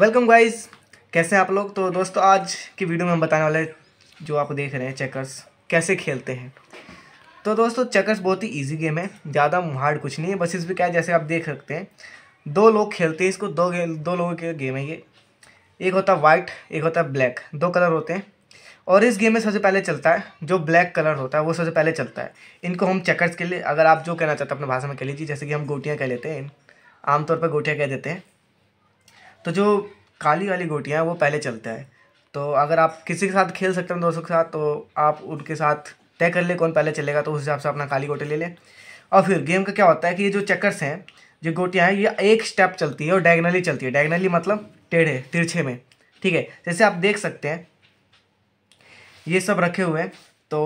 welcome guys कैसे हैं आप लोग तो दोस्तों आज की वीडियो में हम बताने वाले जो आप देख रहे हैं चेकर्स कैसे खेलते हैं तो दोस्तों चेकर्स बहुत ही इजी गेम है ज़्यादा हार्ड कुछ नहीं है बस इसमें क्या है जैसे आप देख सकते हैं दो लोग खेलते हैं इसको दो दो लोगों के गेम है ये एक होता है वाइट एक होता है ब्लैक दो कलर होते हैं और इस गेम में सबसे पहले चलता है जो ब्लैक कलर होता है वो सबसे पहले चलता है इनको हम चेकर्स के लिए अगर आप जो कहना चाहते हैं अपने भाषा में कह लीजिए जैसे कि हम गोटियाँ कह लेते हैं आमतौर पर गोटियाँ कह देते हैं तो जो काली वाली गोटियाँ हैं वो पहले चलता है तो अगर आप किसी के साथ खेल सकते हैं दोस्तों के साथ तो आप उनके साथ तय कर ले कौन पहले चलेगा तो उस हिसाब से अपना काली गोटी ले लें और फिर गेम का क्या होता है कि ये जो चक्कर्स हैं जो गोटियाँ हैं ये एक स्टेप चलती है और डायगनली चलती है डायगनली मतलब टेढ़े तिरछे में ठीक है जैसे आप देख सकते हैं ये सब रखे हुए हैं तो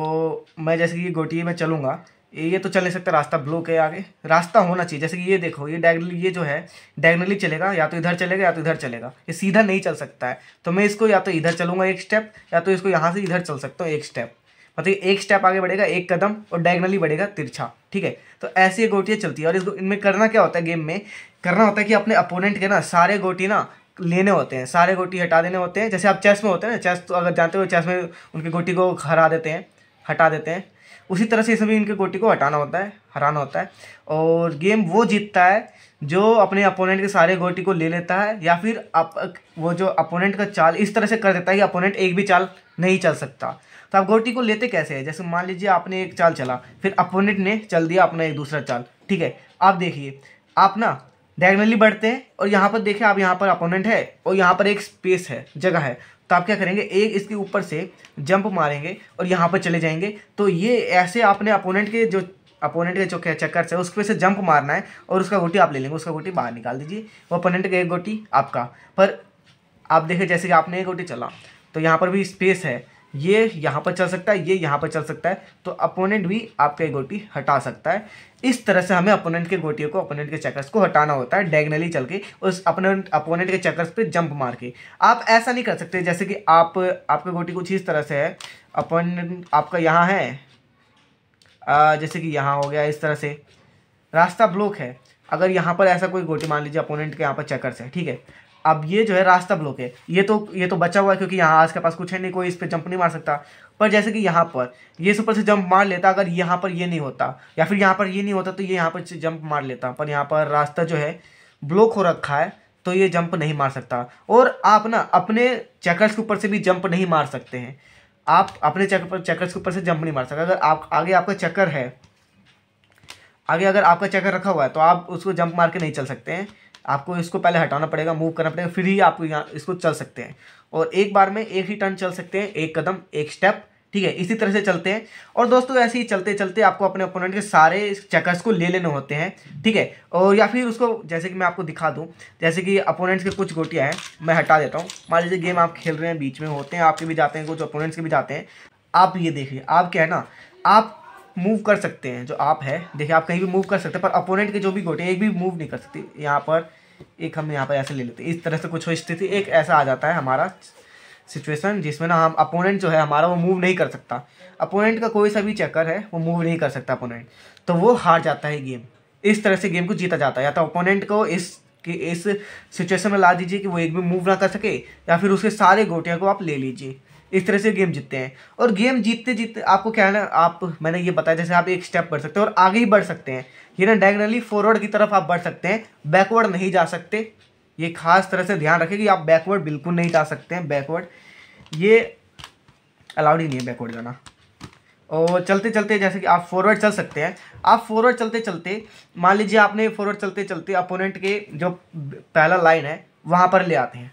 मैं जैसे कि ये गोटी में चलूँगा ये तो चल नहीं सकता रास्ता ब्लॉक है आगे रास्ता होना चाहिए जैसे कि ये देखो ये डायगनली ये जो है डायगनली चलेगा या तो इधर चलेगा या तो इधर चलेगा ये सीधा नहीं चल सकता है तो मैं इसको या तो इधर चलूंगा एक स्टेप या तो इसको यहाँ से इधर चल सकता हूँ एक स्टेप मतलब एक स्टेप आगे बढ़ेगा एक कदम और डायगनली बढ़ेगा तिरछा ठीक है तो ऐसी गोटियाँ चलती है और इसको इनमें करना क्या होता है गेम में करना होता है कि अपने अपोनेंट के ना सारे गोटी ना लेने होते हैं सारे गोटी हटा देने होते हैं जैसे आप चेस में होते हैं ना चेस तो अगर जानते हो चेस में उनकी गोटी को हरा देते हैं हटा देते हैं उसी तरह से इसमें भी इनके गोटी को हटाना होता है हराना होता है और गेम वो जीतता है जो अपने अपोनेंट के सारे गोटी को ले लेता है या फिर आप वो जो अपोनेंट का चाल इस तरह से कर देता है कि अपोनेंट एक भी चाल नहीं चल सकता तो आप गोटी को लेते कैसे है जैसे मान लीजिए आपने एक चाल चला फिर अपोनेंट ने चल दिया अपना एक दूसरा चाल ठीक है आप देखिए आप ना डायगनली बढ़ते हैं और यहाँ पर देखिए आप यहाँ पर अपोनेंट है और यहाँ पर एक स्पेस है जगह है तो आप क्या करेंगे एक इसके ऊपर से जंप मारेंगे और यहाँ पर चले जाएंगे तो ये ऐसे आपने अपोनेंट के जो अपोनेंट के जो चक्कर से उस पर से जंप मारना है और उसका गोटी आप ले लेंगे उसका गोटी बाहर निकाल दीजिए वो अपोनेंट का एक गोटी आपका पर आप देखें जैसे कि आपने एक गोटी चला तो यहाँ पर भी स्पेस है ये यहाँ पर चल सकता है ये यहाँ पर चल सकता है तो अपोनेंट भी आपके गोटी हटा सकता है इस तरह से हमें अपोनेंट के गोटियों को अपोनेंट के चेकर्स को हटाना होता है डायगनली चल के उस अपोनेंट अपोनेंट के चेकर्स पे जंप मार के आप ऐसा नहीं कर सकते जैसे कि आप आपकी गोटी कुछ इस तरह से है अपोनेंट आपका यहाँ है आ, जैसे कि यहाँ हो गया इस तरह से रास्ता ब्लॉक है अगर यहाँ पर ऐसा कोई गोटी मान लीजिए अपोनेंट के यहाँ पर चेकर्स है ठीक है अब ये जो है रास्ता ब्लॉक है ये तो ये तो बचा हुआ है क्योंकि यहाँ आस के पास कुछ है नहीं कोई इस पर जंप नहीं मार सकता पर जैसे कि यहाँ पर ये सुपर से जंप मार लेता अगर यहाँ पर ये नहीं होता या फिर यहाँ पर ये नहीं होता तो ये यहाँ पर जंप मार लेता पर यहाँ पर रास्ता जो है ब्लॉक हो रखा है तो ये जंप नहीं मार सकता और आप ना अपने चेकर्स के ऊपर से भी जंप नहीं मार सकते हैं आप अपने चेकर चेकर्स के ऊपर से जंप नहीं मार सकते अगर आप आगे आपका चक्कर है आगे अगर आपका चक्कर रखा हुआ है तो आप उसको जंप मार के नहीं चल सकते हैं आपको इसको पहले हटाना पड़ेगा मूव करना पड़ेगा फिर ही आप यहाँ इसको चल सकते हैं और एक बार में एक ही टर्न चल सकते हैं एक कदम एक स्टेप ठीक है इसी तरह से चलते हैं और दोस्तों ऐसे ही चलते चलते आपको अपने ओपोनेंट के सारे चेकर्स को ले लेने होते हैं ठीक है और या फिर उसको जैसे कि मैं आपको दिखा दूं जैसे कि अपोनेंट्स के कुछ गोटियाँ हैं मैं हटा देता हूँ मान लीजिए गेम आप खेल रहे हैं बीच में होते हैं आपके भी जाते हैं कुछ अपोनेंट्स के भी जाते हैं आप ये देखिए आप क्या है ना आप मूव कर सकते हैं जो आप है देखिए आप कहीं भी मूव कर सकते हैं पर अपोनेंट के जो भी गोटे एक भी मूव नहीं कर सकती यहाँ पर एक हम यहाँ पर ऐसे ले लेते हैं इस तरह से कुछ स्थिति एक ऐसा आ जाता है हमारा सिचुएशन जिसमें ना हम अपोनेंट जो है हमारा वो मूव नहीं कर सकता अपोनेंट का कोई सा भी चक्कर है वो मूव नहीं कर सकता अपोनेंट तो वो हार जाता है गेम इस तरह से गेम को जीता जाता है या तो अपोनेंट को इस कि इस सिचुएशन में ला दीजिए कि वो एक भी मूव ना कर सके या फिर उसके सारे गोटियाँ को आप ले लीजिए इस तरह से गेम जीतते हैं और गेम जीतते जीतते आपको क्या है ना आप मैंने ये बताया जैसे आप एक स्टेप बढ़ सकते हैं और आगे ही बढ़ सकते हैं ये ना डायगनली फॉरवर्ड की तरफ आप बढ़ सकते हैं बैकवर्ड नहीं जा सकते ये खास तरह से ध्यान रखें कि आप बैकवर्ड बिल्कुल नहीं जा सकते हैं बैकवर्ड ये अलाउड ही नहीं है बैकवर्ड जाना और चलते चलते जैसे कि आप फॉरवर्ड चल सकते हैं आप फॉरवर्ड चलते चलते मान लीजिए आपने फॉरवर्ड चलते चलते अपोनेंट के जो पहला लाइन है वहाँ पर ले आते हैं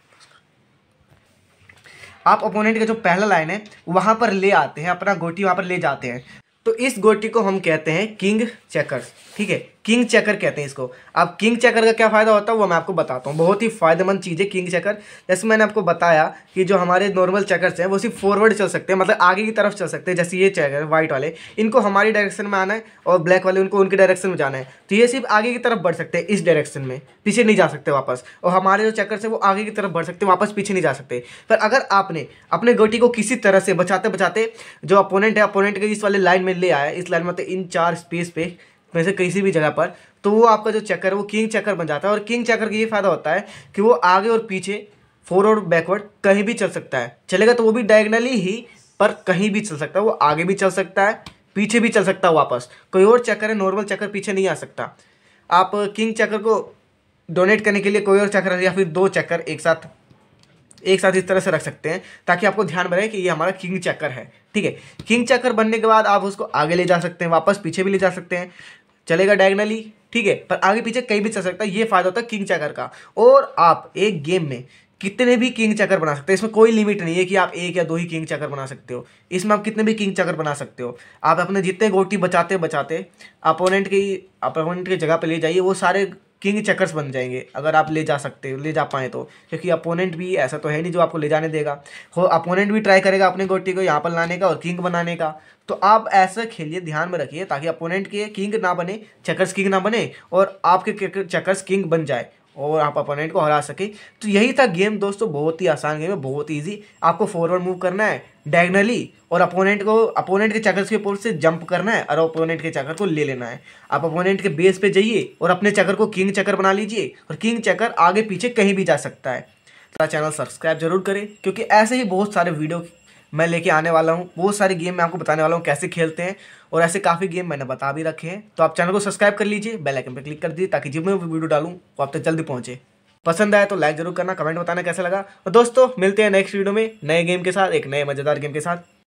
आप अपोनेंट का जो पहला लाइन है वहाँ पर ले आते हैं अपना गोटी वहाँ पर ले जाते हैं तो इस गोटी को हम कहते हैं किंग चेकर्स ठीक है किंग चेकर कहते हैं इसको अब किंग चेकर का क्या फ़ायदा होता है वो मैं आपको बताता हूँ बहुत ही फायदेमंद चीज़ है किंग चेकर जैसे मैंने आपको बताया कि जो हमारे नॉर्मल चेकर्स हैं वो सिर्फ फॉरवर्ड चल सकते हैं मतलब आगे की तरफ चल सकते हैं जैसे ये चेकर वाइट वाले इनको हमारी डायरेक्शन में आना है और ब्लैक वाले उनको उनके डायरेक्शन में जाना है तो ये सिर्फ आगे की तरफ बढ़ सकते हैं इस डायरेक्शन में पीछे नहीं जा सकते वापस और हमारे जो चेकर्स हैं वो आगे की तरफ बढ़ सकते हैं वापस पीछे नहीं जा सकते पर अगर आपने अपने गोटी को किसी तरह से बचाते बचाते जो अपोनेंट है अपोनेंट के इस वाले लाइन में ले आया इस लाइन में तो इन चार स्पेस पे वैसे किसी भी जगह पर तो वो आपका जो चक्कर है वो किंग चक्कर बन जाता है और किंग चक्कर का ये फ़ायदा होता है कि वो आगे और पीछे फॉरवर्ड बैकवर्ड कहीं भी चल सकता है चलेगा तो वो भी डायगनली ही पर कहीं भी चल सकता है वो आगे भी चल सकता है पीछे भी चल सकता है वापस कोई और चक्कर है नॉर्मल चक्कर पीछे नहीं आ सकता आप किंग चक्कर को डोनेट करने के लिए कोई और चक्कर या फिर दो चक्कर एक साथ एक साथ इस तरह से रख सकते हैं ताकि आपको ध्यान में रहे कि ये हमारा किंग चक्कर है ठीक है किंग चक्कर बनने के बाद आप उसको आगे ले जा सकते हैं वापस पीछे भी ले जा सकते हैं चलेगा डायगनली ठीक है पर आगे पीछे कहीं भी चल सकता है ये फायदा होता है किंग चैकर का और आप एक गेम में कितने भी किंग चक्कर बना सकते हैं इसमें कोई लिमिट नहीं है कि आप एक या दो ही किंग चक्कर बना सकते हो इसमें आप कितने भी किंग चकर बना सकते हो आप अपने जितने गोटी बचाते बचाते अपोनेंट की अपोनेंट की जगह पर ले जाइए वो सारे किंग चेकर्स बन जाएंगे अगर आप ले जा सकते हो ले जा पाएँ तो क्योंकि अपोनेंट भी ऐसा तो है नहीं जो आपको ले जाने देगा हो अपोनेंट भी ट्राई करेगा अपने गोटी को यहाँ पर लाने का और किंग बनाने का तो आप ऐसा खेलिए ध्यान में रखिए ताकि अपोनेंट के किंग ना बने चेकर्स किंग ना बने और आपके चेकर्स किंग बन जाए और आप अपोनेंट को हरा सकें तो यही था गेम दोस्तों बहुत ही आसान गेम है बहुत ईजी आपको फॉरवर्ड मूव करना है डायगनली और अपोनेंट को अपोनेंट के चक्कर के ऊपर से जंप करना है और अपोनेंट के चक्कर को ले लेना है आप अपोनेंट के बेस पे जाइए और अपने चक्कर को किंग चक्कर बना लीजिए और किंग चक्कर आगे पीछे कहीं भी जा सकता है तो चैनल सब्सक्राइब जरूर करें क्योंकि ऐसे ही बहुत सारे वीडियो मैं लेके आने वाला हूँ वो सारे गेम मैं आपको बताने वाला हूँ कैसे खेलते हैं और ऐसे काफ़ी गेम मैंने बता भी रखे हैं तो आप चैनल को सब्सक्राइब कर लीजिए बेल आइकन पर क्लिक कर दीजिए ताकि जब मैं वीडियो डालूँ वो आप तक जल्दी पहुँचे पसंद आए तो लाइक जरूर करना कमेंट बताना कैसा लगा और दोस्तों मिलते हैं नेक्स्ट वीडियो में नए गेम के साथ एक नए मज़ेदार गेम के साथ